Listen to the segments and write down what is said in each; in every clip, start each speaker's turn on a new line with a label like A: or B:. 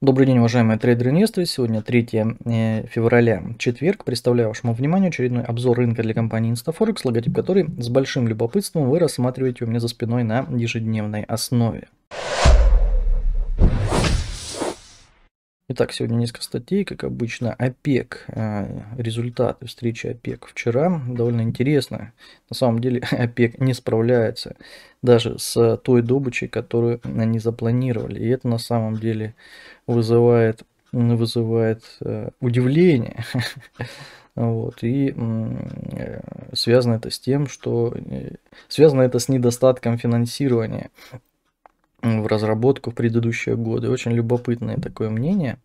A: Добрый день, уважаемые трейдеры и инвесторы. Сегодня 3 э, февраля, четверг. Представляю вашему вниманию очередной обзор рынка для компании InstaForex, логотип которой с большим любопытством вы рассматриваете у меня за спиной на ежедневной основе. Итак, сегодня несколько статей, как обычно, ОПЕК, э, результаты встречи ОПЕК вчера, довольно интересно. На самом деле ОПЕК не справляется даже с той добычей, которую они запланировали. И это на самом деле вызывает, вызывает э, удивление. Вот, и э, связано это с тем, что связано это с недостатком финансирования в разработку в предыдущие годы. Очень любопытное такое мнение.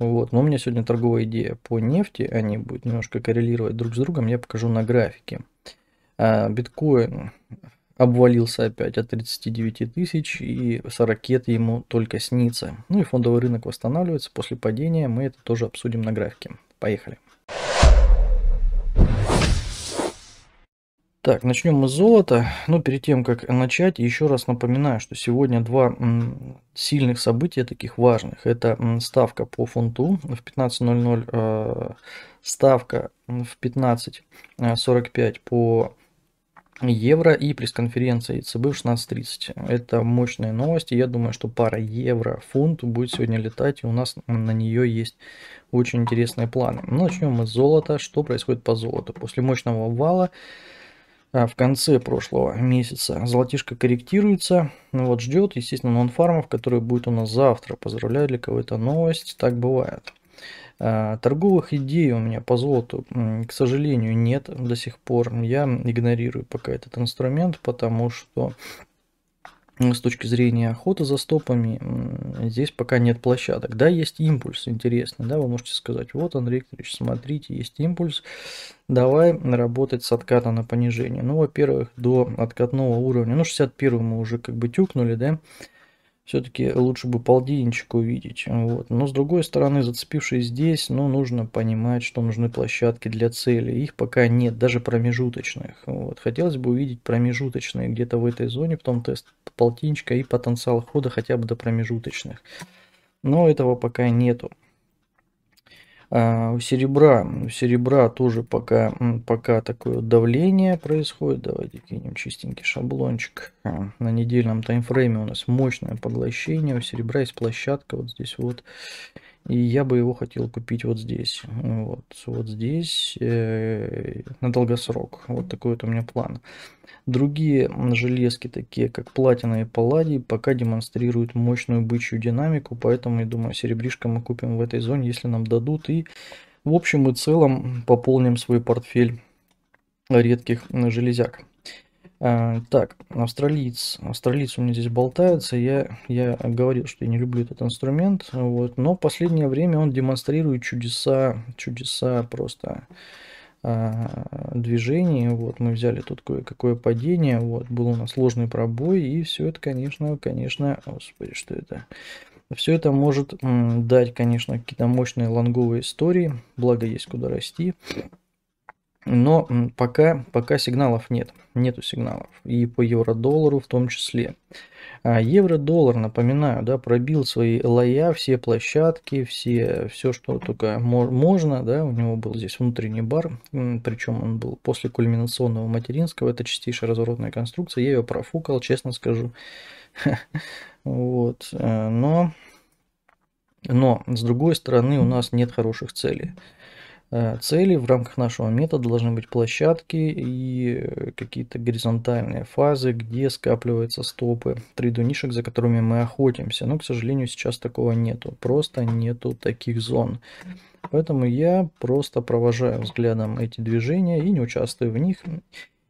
A: Вот. Но у меня сегодня торговая идея по нефти, они будут немножко коррелировать друг с другом, я покажу на графике. А, биткоин обвалился опять от 39 тысяч и с ракеты ему только снится. Ну и фондовый рынок восстанавливается после падения, мы это тоже обсудим на графике. Поехали. Так, начнем мы с золота. Но ну, перед тем, как начать, еще раз напоминаю, что сегодня два сильных события, таких важных. Это ставка по фунту в 15.00, э, ставка в 15.45 по евро и пресс-конференция ЕЦБ в 16.30. Это мощные новости. Я думаю, что пара евро-фунт будет сегодня летать, и у нас на нее есть очень интересные планы. начнем мы с золота. Что происходит по золоту? После мощного вала а, в конце прошлого месяца. Золотишко корректируется, ну вот ждет, естественно, нонфармов, которые будет у нас завтра. Поздравляю, для кого это новость, так бывает. А, торговых идей у меня по золоту, к сожалению, нет до сих пор. Я игнорирую пока этот инструмент, потому что Э, с точки зрения охоты за стопами, здесь пока нет площадок. Да, есть импульс интересный, да, вы можете сказать, вот, Андрей Викторович, смотрите, есть импульс, давай работать с отката на понижение. Ну, во-первых, до откатного уровня, ну, 61 мы уже как бы тюкнули, да, все-таки лучше бы полденчик увидеть. Вот. Но с другой стороны, зацепившись здесь, ну, нужно понимать, что нужны площадки для цели. Их пока нет, даже промежуточных. Вот. Хотелось бы увидеть промежуточные где-то в этой зоне, потом тест полтинчика и потенциал хода хотя бы до промежуточных. Но этого пока нету. А у серебра, у серебра тоже пока, пока такое давление происходит. Давайте кинем чистенький шаблончик. А, на недельном таймфрейме у нас мощное поглощение. У серебра есть площадка вот здесь вот. И я бы его хотел купить вот здесь. Вот, вот здесь э, на долгосрок. Вот такой вот у меня план. Другие железки, такие как платина и палладий, пока демонстрируют мощную бычью динамику. Поэтому, я думаю, серебришко мы купим в этой зоне, если нам дадут. И в общем и целом пополним свой портфель редких железяк. А, так, австралиец. Австралиец у меня здесь болтается. Я, я говорил, что я не люблю этот инструмент. Вот, но в последнее время он демонстрирует чудеса, чудеса просто а, движений. Вот, мы взяли тут кое-какое падение. Вот, был у нас сложный пробой. И все это, конечно, конечно... Господи, что это? Все это может дать, конечно, какие-то мощные лонговые истории. Благо, есть куда расти. Но пока, пока сигналов нет, нету сигналов. И по евро-доллару в том числе. А евро-доллар, напоминаю, да, пробил свои лоя, все площадки, все, все что только можно. Да, у него был здесь внутренний бар, причем он был после кульминационного материнского. Это чистейшая разворотная конструкция. Я ее профукал, честно скажу. Вот, э, но, но с другой стороны у нас нет хороших целей. Э, цели в рамках нашего метода должны быть площадки и э, какие-то горизонтальные фазы, где скапливаются стопы 3D нишек, за которыми мы охотимся. Но, к сожалению, сейчас такого нету. Просто нету таких зон. Поэтому я просто провожаю взглядом эти движения и не участвую в них.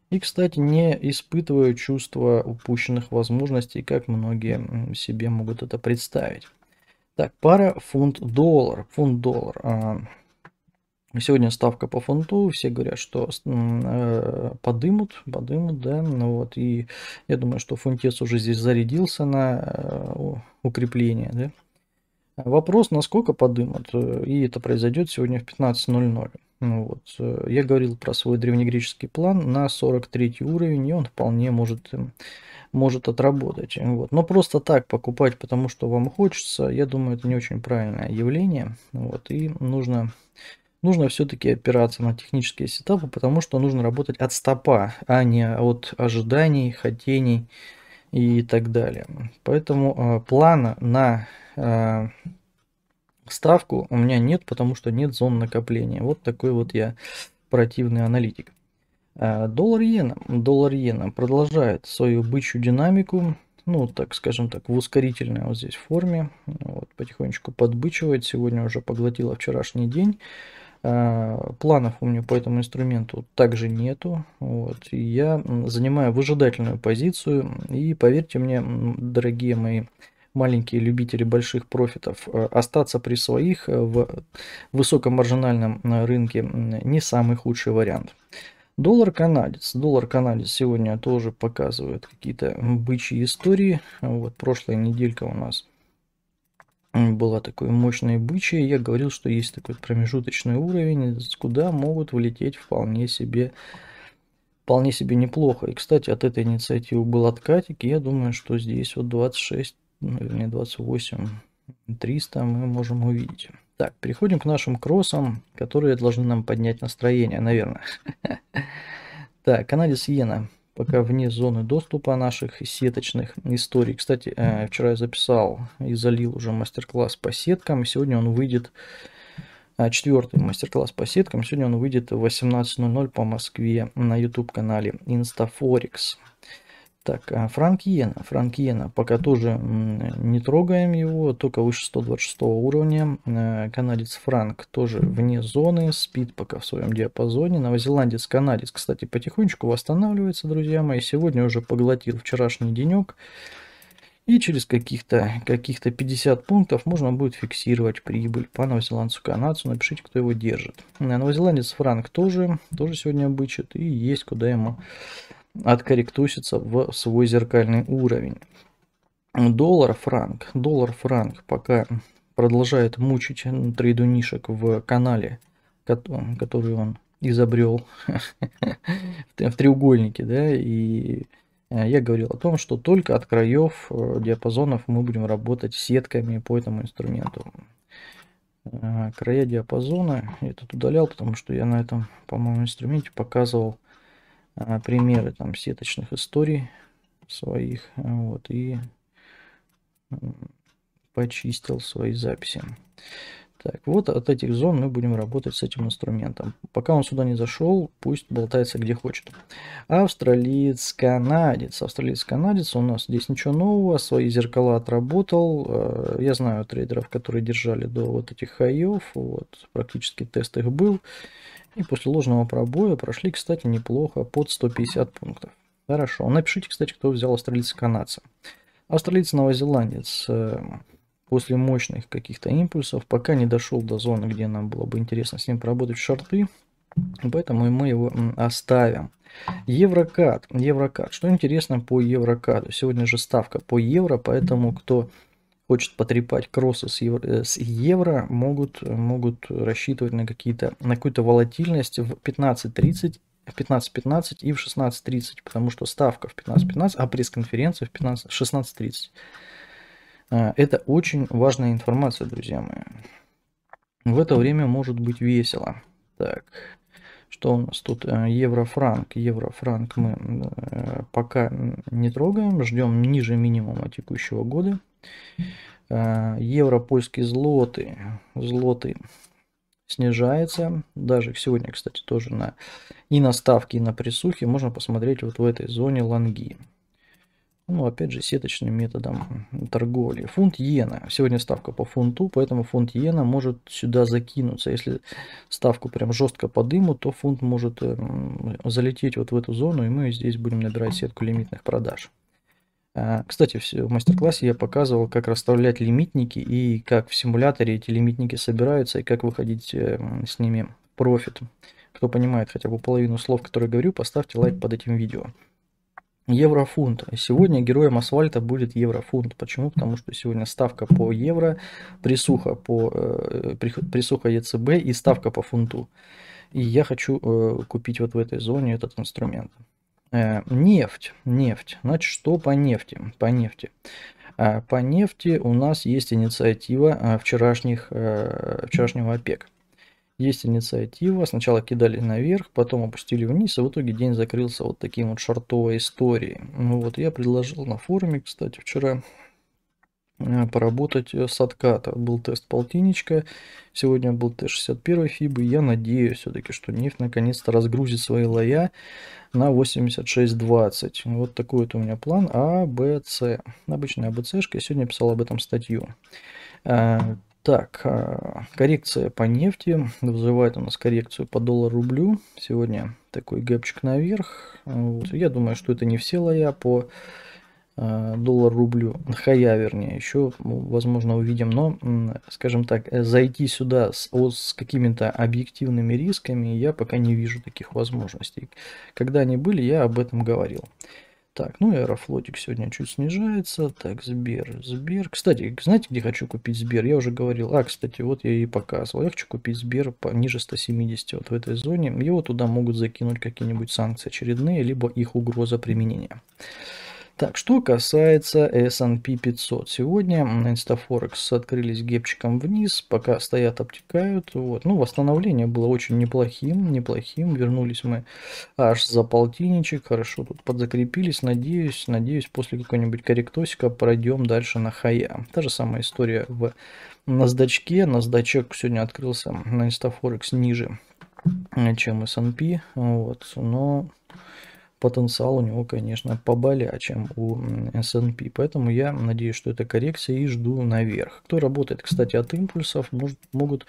A: И, кстати, не испытываю чувства упущенных возможностей, как многие себе могут это представить. Так, пара фунт-доллар. Фунт-доллар. А, Сегодня ставка по фунту, все говорят, что э, подымут, подымут, да, ну вот, и я думаю, что фунтец уже здесь зарядился на э, укрепление, да. Вопрос, насколько подымут, э, и это произойдет сегодня в 15.00. Ну вот, э, я говорил про свой древнегреческий план на 43 уровень, и он вполне может, может отработать. Вот. Но просто так покупать, потому что вам хочется, я думаю, это не очень правильное явление. Вот, и нужно нужно все-таки опираться на технические сетапы, потому что нужно работать от стопа, а не от ожиданий, хотений и так далее. Поэтому э, плана на э, ставку у меня нет, потому что нет зон накопления. Вот такой вот я противный аналитик. Э, доллар иена. Доллар иена продолжает свою бычью динамику ну, так скажем так, в ускорительной вот здесь форме. Вот, потихонечку подбычивает. Сегодня уже поглотила вчерашний день. А, планов у меня по этому инструменту также нету. Вот. Я занимаю выжидательную позицию. И поверьте мне, дорогие мои маленькие любители больших профитов, э, остаться при своих э, в высокомаржинальном э, рынке не самый худший вариант. Доллар канадец. Доллар канадец сегодня тоже показывает какие-то бычьи истории. Вот прошлая неделька у нас – была такой мощной бычьей, я говорил, что есть такой промежуточный уровень, куда могут влететь вполне себе, вполне себе неплохо. И, кстати, от этой инициативы был откатик, я думаю, что здесь вот 26, ну, вернее 28 300 мы можем увидеть. Так, переходим к нашим кроссам, которые должны нам поднять настроение, наверное. Так, канадец Йена пока вне зоны доступа наших сеточных историй. Кстати, э, вчера я записал и залил уже мастер-класс по сеткам. Сегодня он выйдет, э, четвертый мастер-класс по сеткам, сегодня он выйдет в 18.00 по Москве на YouTube-канале InstaForex. Так, а франк иена. Франк иена. Пока тоже не трогаем его, только выше 126 уровня. Э, канадец франк тоже вне зоны, спит пока в своем диапазоне. Новозеландец канадец, кстати, потихонечку восстанавливается, друзья мои. Сегодня уже поглотил вчерашний денек. И через каких-то каких 50 пунктов можно будет фиксировать прибыль по новозеландцу канадцу. Напишите, кто его держит. Э, новозеландец франк тоже, тоже сегодня обычит. И есть куда ему откорректусится в свой зеркальный уровень. Доллар, франк. Доллар, франк пока продолжает мучить трейду нишек в канале, который он изобрел в треугольнике, да, и э, я говорил о том, что только от краев э, диапазонов мы будем работать сетками по этому инструменту. Э, края диапазона я тут удалял, потому что я на этом, по-моему, инструменте показывал а, примеры там сеточных историй своих а, вот и почистил свои записи. Так, вот от этих зон мы будем работать с этим инструментом. Пока он сюда не зашел, пусть болтается где хочет. Австралиец-канадец. Австралиец-канадец у нас здесь ничего нового. Свои зеркала отработал. А, я знаю трейдеров, которые держали до вот этих хаев. Вот, практически тест их был. И после ложного пробоя прошли, кстати, неплохо, под 150 пунктов. Хорошо. Напишите, кстати, кто взял австралийца-канадца. Австралиец-новозеландец э, после мощных каких-то импульсов пока не дошел до зоны, где нам было бы интересно с ним поработать в шарты. Поэтому мы его оставим. Еврокат. Еврокат. Что интересно по еврокаду? Сегодня же ставка по евро, поэтому кто хочет потрепать кроссы с евро, э, с евро могут, могут рассчитывать на, какие-то, на какую-то волатильность в 15.30 в 15.15 и в 16.30, потому что ставка в 15.15, а пресс-конференция в 15, 16.30. А, это очень важная информация, друзья мои. В это время может быть весело. Так, что у нас тут? Э, еврофранк. Еврофранк мы э, пока не трогаем, ждем ниже минимума текущего года. Э, Евро, польские злоты, злоты снижается. Даже сегодня, кстати, тоже на, и на ставке, и на присухе можно посмотреть вот в этой зоне лонги. Ну, опять же, сеточным методом торговли. Фунт иена. Сегодня ставка по фунту, поэтому фунт иена может сюда закинуться. Если ставку прям жестко подымут, то фунт может эм, залететь вот в эту зону, и мы здесь будем набирать сетку лимитных продаж. А, кстати, в мастер-классе я показывал, как расставлять лимитники и как в симуляторе эти лимитники собираются и как выходить эм, с ними профит. Кто понимает хотя бы половину слов, которые говорю, поставьте лайк под этим видео. Еврофунт. Сегодня героем асфальта будет еврофунт. Почему? Потому что сегодня ставка по евро, присуха, по, э, присуха ЕЦБ и ставка по фунту. И я хочу э, купить вот в этой зоне этот инструмент. Э, нефть, нефть. Значит, что по нефти? По нефти. Э, по нефти у нас есть инициатива э, вчерашних, вчерашнего ОПЕК. Есть инициатива, сначала кидали наверх, потом опустили вниз, и в итоге день закрылся вот таким вот шортовой историей. Ну вот я предложил на форуме, кстати, вчера Э, поработать э, с отката. Был тест полтинничка, сегодня был тест 61 фибы. Я надеюсь все-таки, что нефть наконец-то разгрузит свои лоя на 86.20. Вот такой вот у меня план А, Б, С. Обычная АБЦшка, я сегодня писал об этом статью. Э, так, коррекция по нефти вызывает у нас коррекцию по доллару-рублю. Сегодня такой гэпчик наверх. Вот. Я думаю, что это не все лоя по Э, доллар рублю, хая вернее, еще, ну, возможно, увидим, но, скажем так, э, зайти сюда с, вот, с какими-то объективными рисками я пока не вижу таких возможностей. Когда они были, я об этом говорил. Так, ну и Аэрофлотик сегодня чуть снижается. Так, Сбер, Сбер. Кстати, знаете, где хочу купить Сбер? Я уже говорил. А, кстати, вот я и показывал. Я хочу купить Сбер по пониже 170, вот в этой зоне. Его туда могут закинуть какие-нибудь санкции очередные, либо их угроза применения. Так, что касается S&P 500. Сегодня на Instaforex открылись гепчиком вниз, пока стоят, обтекают. Вот. Ну, восстановление было очень неплохим, неплохим. Вернулись мы аж за полтинничек, хорошо тут подзакрепились. Надеюсь, надеюсь, после какой-нибудь корректосика пройдем дальше на хая. Та же самая история в NASDAQ. NASDAQ сегодня открылся на Instaforex ниже, чем S&P. Вот, но потенциал у него, конечно, поболее, чем у S&P. Поэтому я надеюсь, что это коррекция и жду наверх. Кто работает, кстати, от импульсов, может, могут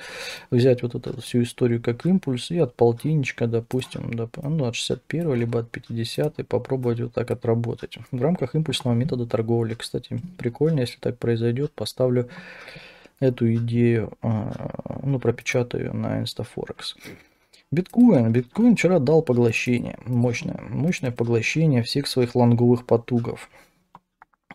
A: взять вот эту всю историю как импульс и от полтинничка, допустим, до, ну, от 61 либо от 50 и попробовать вот так отработать. В рамках импульсного метода торговли, кстати, прикольно, если так произойдет, поставлю эту идею, а, ну, пропечатаю на InstaForex. Биткоин. Биткоин вчера дал поглощение. Мощное. Мощное поглощение всех своих лонговых потугов.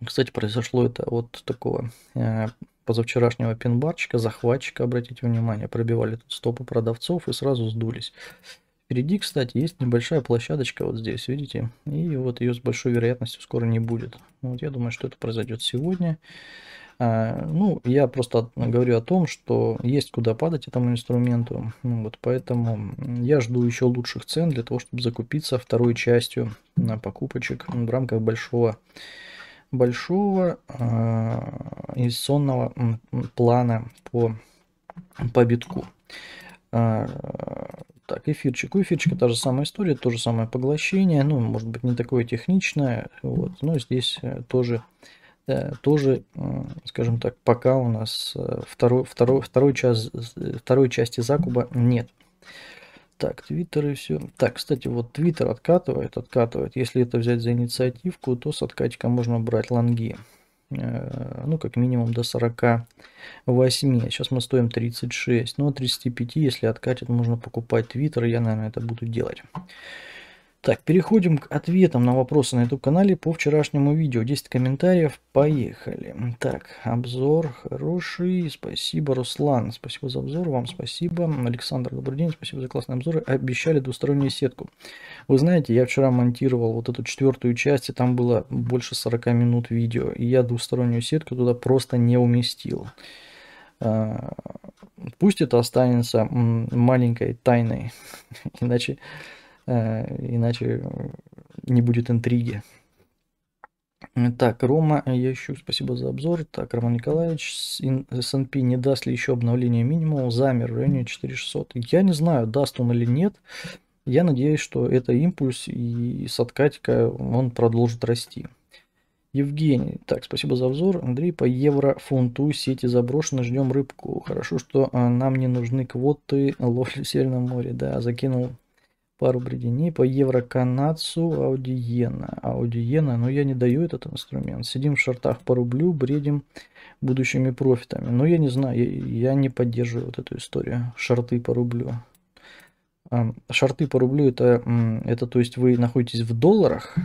A: Кстати, произошло это вот такого э, позавчерашнего пинбарчика, захватчика, обратите внимание, пробивали тут стопы продавцов и сразу сдулись. Впереди, кстати, есть небольшая площадочка вот здесь, видите? И вот ее с большой вероятностью скоро не будет. Ну, вот я думаю, что это произойдет сегодня. А, ну, я просто говорю о том, что есть куда падать этому инструменту. Ну, вот поэтому я жду еще лучших цен для того, чтобы закупиться второй частью на покупочек в рамках большого большого а, инвестиционного плана по, по битку. А, так, эфирчик. У эфирчика та же самая история, то же самое поглощение. Ну, может быть, не такое техничное. Вот, но здесь э, тоже да, э, тоже, скажем так, пока у нас э, второй, второй, второй, час, э, второй части закупа нет. Так, Твиттер и все. Так, кстати, вот Твиттер откатывает, откатывает. Если это взять за инициативку, то с откатика можно брать лонги. Ну, как минимум до 48. Сейчас а мы стоим 36. Но ну, 35, а если откатит, можно покупать Твиттер. Я, наверное, это буду делать. Так, переходим к ответам на вопросы на YouTube-канале по вчерашнему видео. 10 комментариев, поехали. Так, обзор хороший, спасибо, Руслан, спасибо за обзор, вам спасибо. Александр, добрый день, спасибо за классные обзоры. Обещали двустороннюю сетку. Вы знаете, я вчера монтировал вот эту четвертую часть, и там было больше 40 минут видео, и я двустороннюю сетку туда просто не уместил. А, пусть это останется маленькой тайной, иначе Э, иначе не будет интриги. Так, Рома я Ящук, спасибо за обзор. Так, Роман Николаевич, S&P не даст ли еще обновление минимума? Замер в районе 4600. Я не знаю, даст он или нет. Я надеюсь, что это импульс и с он продолжит расти. Евгений, так, спасибо за обзор. Андрей, по еврофунту сети заброшены, ждем рыбку. Хорошо, что э, нам не нужны квоты ловли в Северном море. Да, закинул пару бреденей по евро-канадцу аудиена. Аудиена, но ну, я не даю этот инструмент. Сидим в шортах по рублю, бредим будущими профитами. Но я не знаю, я, я не поддерживаю вот эту историю. Шорты по рублю. Шорты по рублю это, это то есть вы находитесь в долларах,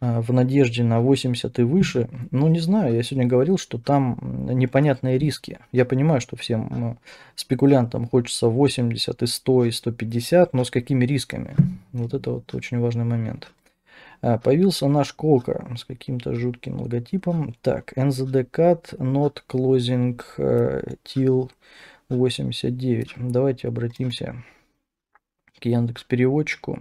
A: Э, в надежде на 80 и выше, ну не знаю, я сегодня говорил, что там непонятные риски. Я понимаю, что всем спекулянтам хочется 80 и 100 и 150, но с какими рисками? Вот это вот очень важный момент. Э, появился наш Колка с каким-то жутким логотипом. Так, NZD Cut, Not Closing э, Till 89. Давайте обратимся к Яндекс переводчику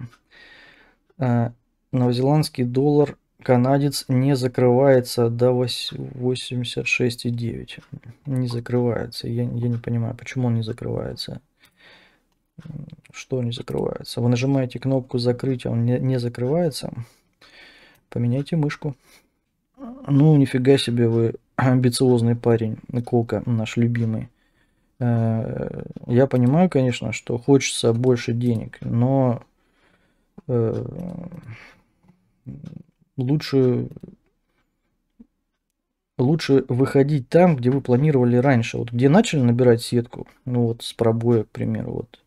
A: новозеландский доллар канадец не закрывается до 86,9. Не закрывается. Я, я не понимаю, почему он не закрывается. Что не закрывается? Вы нажимаете кнопку закрыть, а он не, не закрывается. Поменяйте мышку. Ну, нифига себе вы амбициозный парень, Кока, наш любимый. Э, я понимаю, конечно, что хочется больше денег, но э, лучше лучше выходить там, где вы планировали раньше. Вот где начали набирать сетку, ну вот с пробоя, к примеру, вот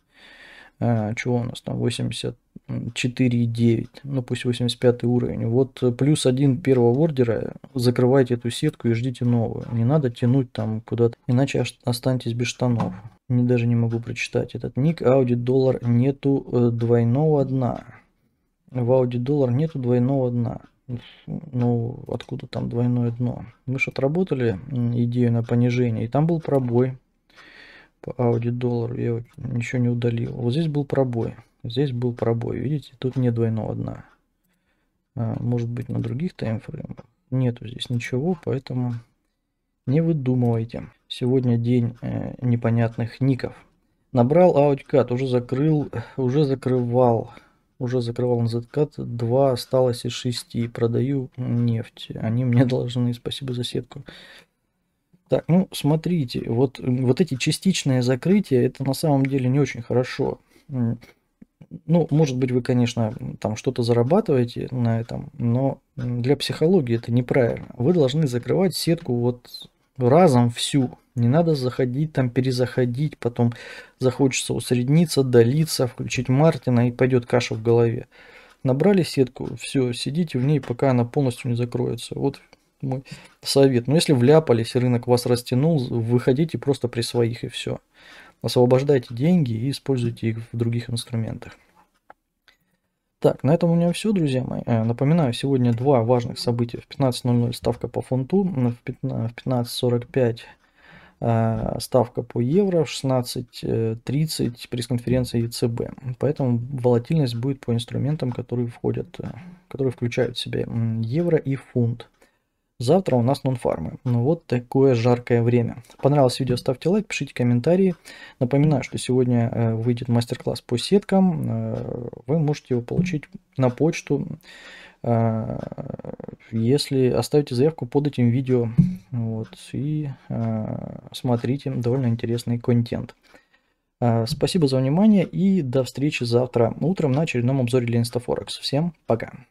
A: а, чего у нас там 84,9, ну пусть 85 уровень. Вот плюс один первого ордера, закрывайте эту сетку и ждите новую. Не надо тянуть там куда-то, иначе останетесь без штанов. Не, даже не могу прочитать этот ник. Аудит доллар нету э, двойного дна в Audi доллар нету двойного дна. Ну, откуда там двойное дно? Мы же отработали идею на понижение, и там был пробой по Audi доллар, я ничего не удалил. Вот здесь был пробой, здесь был пробой, видите, тут нет двойного дна. А, может быть на других таймфреймах? Нету здесь ничего, поэтому не выдумывайте. Сегодня день э, непонятных ников. Набрал AudiCAD, уже закрыл, уже закрывал уже закрывал на закат, два осталось из шести, продаю нефть, они мне должны, спасибо за сетку. Так, ну смотрите, вот, вот эти частичные закрытия, это на самом деле не очень хорошо. Ну, может быть, вы, конечно, там что-то зарабатываете на этом, но для психологии это неправильно. Вы должны закрывать сетку вот разом всю. Не надо заходить там, перезаходить, потом захочется усредниться, долиться, включить Мартина и пойдет каша в голове. Набрали сетку, все, сидите в ней, пока она полностью не закроется. Вот мой совет. Но ну, если вляпались, рынок вас растянул, выходите просто при своих и все. Освобождайте деньги и используйте их в других инструментах. Так, на этом у меня все, друзья мои. Э, напоминаю, сегодня два важных события. В 15.00 ставка по фунту, в 15.45 э, ставка по евро, в 16.30 пресс-конференция ЕЦБ. Поэтому волатильность будет по инструментам, которые входят, э, которые включают в себя евро и фунт. Завтра у нас нонфармы. Ну вот такое жаркое время. Понравилось видео, ставьте лайк, пишите комментарии. Напоминаю, что сегодня э, выйдет мастер-класс по сеткам. Э, вы можете его получить на почту, э, если оставите заявку под этим видео. Вот, и смотрите довольно интересный контент. Спасибо за внимание и до встречи завтра утром на очередном обзоре для Всем пока!